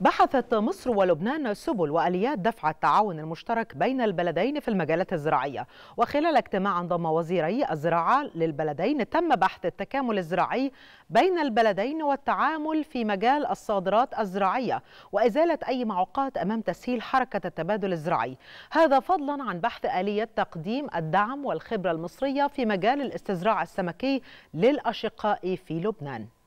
بحثت مصر ولبنان سبل وآليات دفع التعاون المشترك بين البلدين في المجالات الزراعية وخلال اجتماع انضم وزيري الزراعة للبلدين تم بحث التكامل الزراعي بين البلدين والتعامل في مجال الصادرات الزراعية وإزالة أي معوقات أمام تسهيل حركة التبادل الزراعي هذا فضلا عن بحث آلية تقديم الدعم والخبرة المصرية في مجال الاستزراع السمكي للأشقاء في لبنان